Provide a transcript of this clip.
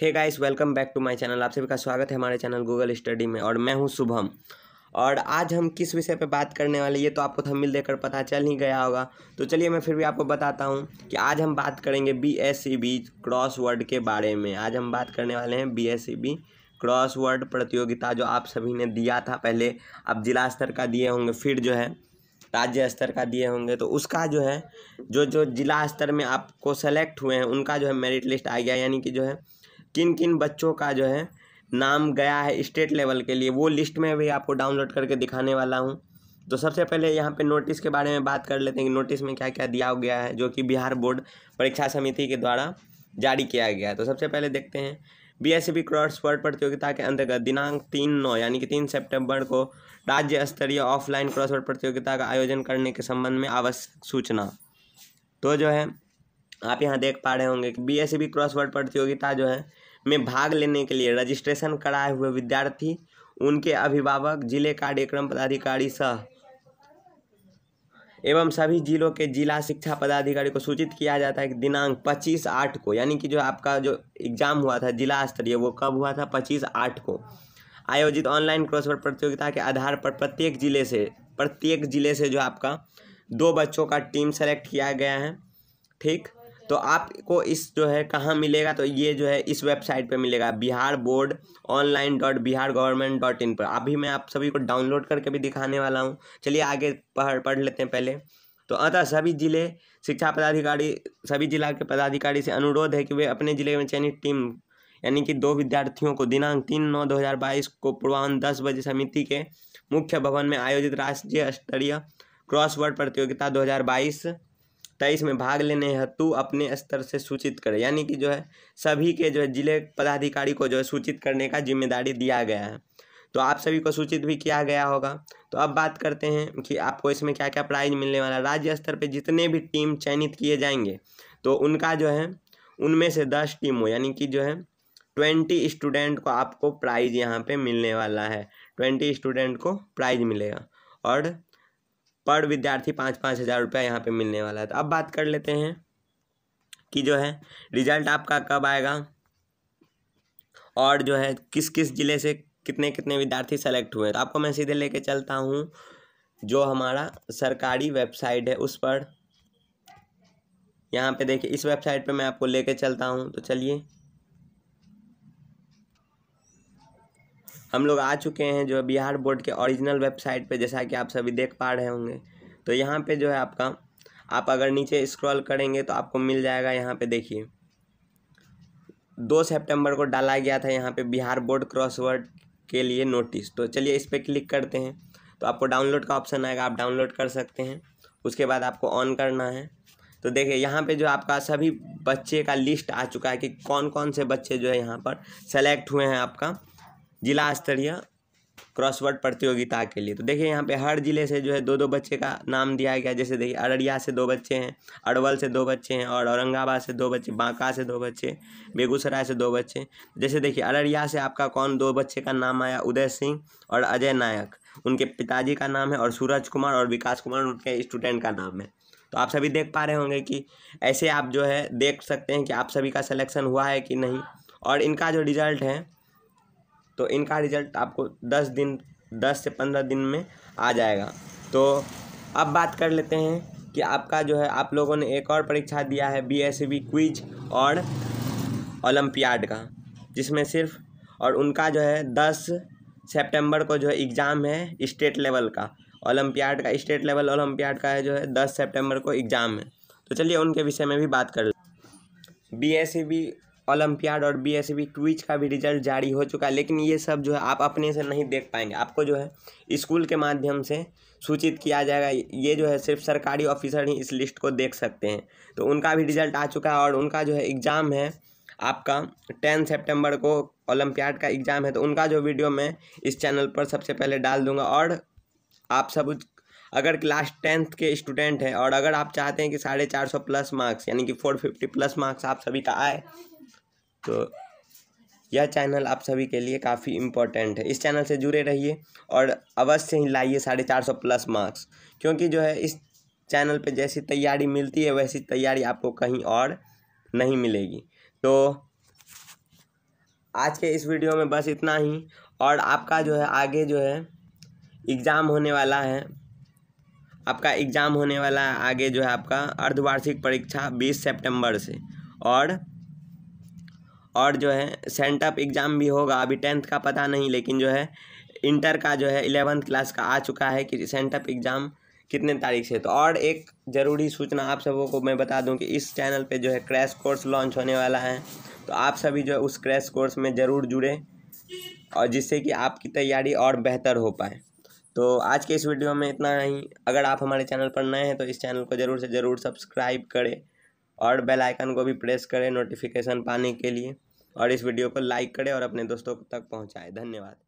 hey guys welcome back to my channel आप सभी का स्वागत है हमारे चैनल गूगल स्टडी में और मैं हूं शुभम और आज हम किस विषय पे बात करने वाले ये तो आपको मिल देकर पता चल ही गया होगा तो चलिए मैं फिर भी आपको बताता हूँ कि आज हम बात करेंगे B S C B crossword के बारे में आज हम बात करने वाले हैं B S C B crossword प्रतियोगिता जो आप सभी ने दिया था पहले आप जिला स्तर का दिए होंगे फिर जो है राज्य स्तर का दिए होंगे तो उसका जो है जो जो जिला स्तर में आपको सेलेक्ट हुए हैं उनका जो है मेरिट लिस्ट आ गया यानी कि जो है किन किन बच्चों का जो है नाम गया है स्टेट लेवल के लिए वो लिस्ट में भी आपको डाउनलोड करके दिखाने वाला हूँ तो सबसे पहले यहाँ पे नोटिस के बारे में बात कर लेते हैं कि नोटिस में क्या क्या दिया गया है जो कि बिहार बोर्ड परीक्षा समिति के द्वारा जारी किया गया है तो सबसे पहले देखते हैं बी एस बी क्रॉसवर्ड प्रतियोगिता के अंतर्गत दिनांक तीन नौ यानी कि तीन सितंबर को राज्य स्तरीय ऑफलाइन क्रॉसवर्ड प्रतियोगिता का आयोजन करने के संबंध में आवश्यक सूचना तो जो है आप यहाँ देख पा रहे होंगे कि बी एस बी क्रॉसवर्ड प्रतियोगिता जो है में भाग लेने के लिए रजिस्ट्रेशन कराए हुए विद्यार्थी उनके अभिभावक जिले कार्यक्रम पदाधिकारी सह एवं सभी जिलों के जिला शिक्षा पदाधिकारी को सूचित किया जाता है कि दिनांक 25 आठ को यानी कि जो आपका जो एग्ज़ाम हुआ था जिला स्तरीय वो कब हुआ था 25 आठ को आयोजित ऑनलाइन क्रॉसवर्ड प्रतियोगिता के आधार पर प्रत्येक जिले से प्रत्येक जिले से जो आपका दो बच्चों का टीम सेलेक्ट किया गया है ठीक तो आपको इस जो है कहाँ मिलेगा तो ये जो है इस वेबसाइट पे मिलेगा Bihar board online dot Bihar government dot in पर अभी मैं आप सभी को डाउनलोड करके भी दिखाने वाला हूँ चलिए आगे पढ़ पढ़ लेते हैं पहले तो अतः सभी जिले शिक्षा पदाधिकारी सभी जिला के पदाधिकारी से अनुरोध है कि वे अपने जिले में चयनित टीम यानी कि दो विद्यार्थियों को दिनांक तीन नौ दो हज़ार बाईस को पूर्वाहन दस बजे समिति के मुख्य भवन में आयोजित राष्ट्रीय स्तरीय क्रॉसवर्ड प्रतियोगिता दो हज़ार बाईस तेईस में भाग लेने हेतु अपने स्तर से सूचित करें यानी कि जो है सभी के जो है जिले पदाधिकारी को जो है सूचित करने का जिम्मेदारी दिया गया है तो आप सभी को सूचित भी किया गया होगा तो अब बात करते हैं कि आपको इसमें क्या क्या प्राइज मिलने वाला राज्य स्तर पर जितने भी टीम चयनित किए जाएंगे तो उनका जो है उनमें से दस टीमों यानी कि जो है ट्वेंटी स्टूडेंट को आपको प्राइज यहाँ पे मिलने वाला है ट्वेंटी स्टूडेंट को प्राइज मिलेगा और पर विद्यार्थी पाँच पाँच हज़ार रुपया यहाँ पर मिलने वाला है तो अब बात कर लेते हैं कि जो है रिजल्ट आपका कब आएगा और जो है किस किस ज़िले से कितने कितने विद्यार्थी सेलेक्ट हुए तो आपको मैं सीधे लेके चलता हूँ जो हमारा सरकारी वेबसाइट है उस पर यहाँ पे देखिए इस वेबसाइट पे मैं आपको लेके चलता हूँ तो चलिए हम लोग आ चुके हैं जो बिहार बोर्ड के ओरिजिनल वेबसाइट पे जैसा कि आप सभी देख पा रहे होंगे तो यहाँ पे जो है आपका आप अगर नीचे स्क्रॉल करेंगे तो आपको मिल जाएगा यहाँ पे देखिए दो सितंबर को डाला गया था यहाँ पे बिहार बोर्ड क्रॉसवर्ड के लिए नोटिस तो चलिए इस पर क्लिक करते हैं तो आपको डाउनलोड का ऑप्शन आएगा आप डाउनलोड कर सकते हैं उसके बाद आपको ऑन करना है तो देखिए यहाँ पे जो आपका सभी बच्चे का लिस्ट आ चुका है कि कौन कौन से बच्चे जो है यहाँ पर सेलेक्ट हुए हैं आपका जिला स्तरीय क्रॉसवर्ड प्रतियोगिता के लिए तो देखिए यहाँ पे हर जिले से जो है दो दो बच्चे का नाम दिया गया जैसे देखिए अररिया से दो बच्चे हैं अरवल से दो बच्चे हैं और औरंगाबाद से दो बच्चे बांका से दो बच्चे बेगूसराय से दो बच्चे जैसे देखिए अररिया से आपका कौन दो बच्चे का नाम आया उदय सिंह और अजय नायक उनके पिताजी का नाम है और सूरज कुमार और विकास कुमार उनके स्टूडेंट का नाम है तो आप सभी देख पा रहे होंगे कि ऐसे आप जो है देख सकते हैं कि आप सभी का सलेक्शन हुआ है कि नहीं और इनका जो रिजल्ट है तो इनका रिजल्ट आपको दस दिन दस से पंद्रह दिन में आ जाएगा तो अब बात कर लेते हैं कि आपका जो है आप लोगों ने एक और परीक्षा दिया है बी एस बी क्विज और ओलम्पियाड का जिसमें सिर्फ और उनका जो है दस सितंबर को जो है एग्ज़ाम है स्टेट लेवल का ओलम्पियाड का स्टेट लेवल ओलम्पियाड का है जो है दस सितंबर को एग्ज़ाम है तो चलिए उनके विषय में भी बात कर बी एस बी ओलंपियाड और बी एस क्विज का भी रिजल्ट जारी हो चुका है लेकिन ये सब जो है आप अपने से नहीं देख पाएंगे आपको जो है स्कूल के माध्यम से सूचित किया जाएगा ये जो है सिर्फ सरकारी ऑफिसर ही इस लिस्ट को देख सकते हैं तो उनका भी रिजल्ट आ चुका है और उनका जो है एग्ज़ाम है आपका टेन सेप्टेम्बर को ओलंपियाड का एग्ज़ाम है तो उनका जो वीडियो मैं इस चैनल पर सबसे पहले डाल दूंगा और आप सब अगर क्लास टेंथ के स्टूडेंट हैं और अगर आप चाहते हैं कि साढ़े चार सौ प्लस मार्क्स यानी कि फोर फिफ्टी प्लस मार्क्स आप सभी का आए तो यह चैनल आप सभी के लिए काफ़ी इम्पोर्टेंट है इस चैनल से जुड़े रहिए और अवश्य ही लाइए साढ़े चार सौ प्लस मार्क्स क्योंकि जो है इस चैनल पे जैसी तैयारी मिलती है वैसी तैयारी आपको कहीं और नहीं मिलेगी तो आज के इस वीडियो में बस इतना ही और आपका जो है आगे जो है एग्ज़ाम होने वाला है आपका एग्ज़ाम होने वाला है आगे जो है आपका अर्धवार्षिक परीक्षा बीस सेप्टेम्बर से और और जो है सेंटअप एग्ज़ाम भी होगा अभी टेंथ का पता नहीं लेकिन जो है इंटर का जो है इलेवंथ क्लास का आ चुका है कि सेंटअप एग्ज़ाम कितने तारीख से तो और एक ज़रूरी सूचना आप सबों को मैं बता दूं कि इस चैनल पे जो है क्रैश कोर्स लॉन्च होने वाला है तो आप सभी जो है उस क्रैश कोर्स में ज़रूर जुड़े और जिससे कि आपकी तैयारी और बेहतर हो पाए तो आज के इस वीडियो में इतना ही अगर आप हमारे चैनल पर नए हैं तो इस चैनल को ज़रूर से ज़रूर सब्सक्राइब करें और बेल आइकन को भी प्रेस करें नोटिफिकेशन पाने के लिए और इस वीडियो को लाइक करें और अपने दोस्तों तक पहुंचाएं धन्यवाद